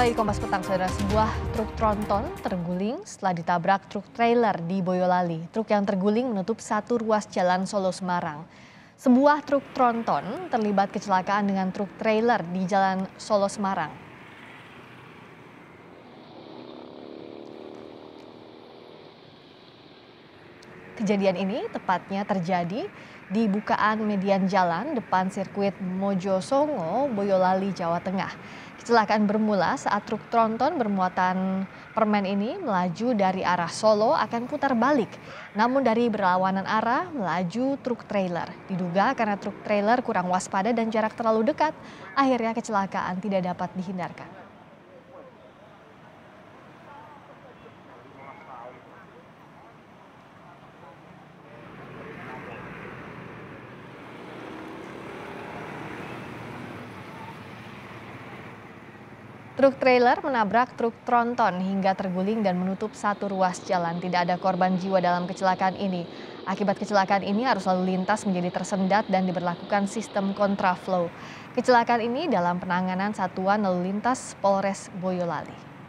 kembali di Kompas Petang, saudara. Sebuah truk tronton terguling setelah ditabrak truk trailer di Boyolali. Truk yang terguling menutup satu ruas jalan Solo Semarang. Sebuah truk tronton terlibat kecelakaan dengan truk trailer di jalan Solo Semarang. Kejadian ini tepatnya terjadi di bukaan median jalan depan sirkuit Mojo Songo, Boyolali, Jawa Tengah. Kecelakaan bermula saat truk tronton bermuatan permen ini melaju dari arah Solo akan putar balik. Namun dari berlawanan arah melaju truk trailer. Diduga karena truk trailer kurang waspada dan jarak terlalu dekat, akhirnya kecelakaan tidak dapat dihindarkan. Truk trailer menabrak truk tronton hingga terguling dan menutup satu ruas jalan. Tidak ada korban jiwa dalam kecelakaan ini. Akibat kecelakaan ini arus lalu lintas menjadi tersendat dan diberlakukan sistem kontraflow. Kecelakaan ini dalam penanganan Satuan Lalu Lintas Polres Boyolali.